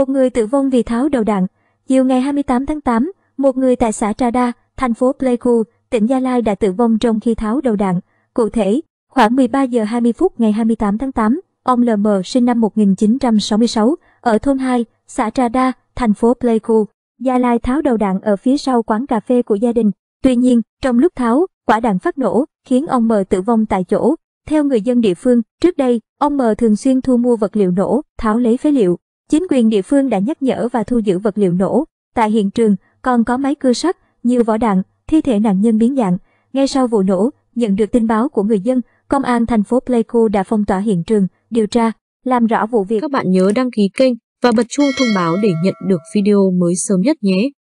Một người tử vong vì tháo đầu đạn. Chiều ngày 28 tháng 8, một người tại xã Trà Đa, thành phố Pleiku, tỉnh Gia Lai đã tử vong trong khi tháo đầu đạn. Cụ thể, khoảng 13 giờ 20 phút ngày 28 tháng 8, ông L M sinh năm 1966 ở thôn 2, xã Trà Đa, thành phố Pleiku, Gia Lai tháo đầu đạn ở phía sau quán cà phê của gia đình. Tuy nhiên, trong lúc tháo, quả đạn phát nổ, khiến ông M tử vong tại chỗ. Theo người dân địa phương, trước đây, ông M thường xuyên thu mua vật liệu nổ, tháo lấy phế liệu. Chính quyền địa phương đã nhắc nhở và thu giữ vật liệu nổ. Tại hiện trường còn có máy cưa sắt, nhiều vỏ đạn, thi thể nạn nhân biến dạng. Ngay sau vụ nổ, nhận được tin báo của người dân, công an thành phố Pleiku đã phong tỏa hiện trường, điều tra, làm rõ vụ việc. Các bạn nhớ đăng ký kênh và bật chuông thông báo để nhận được video mới sớm nhất nhé.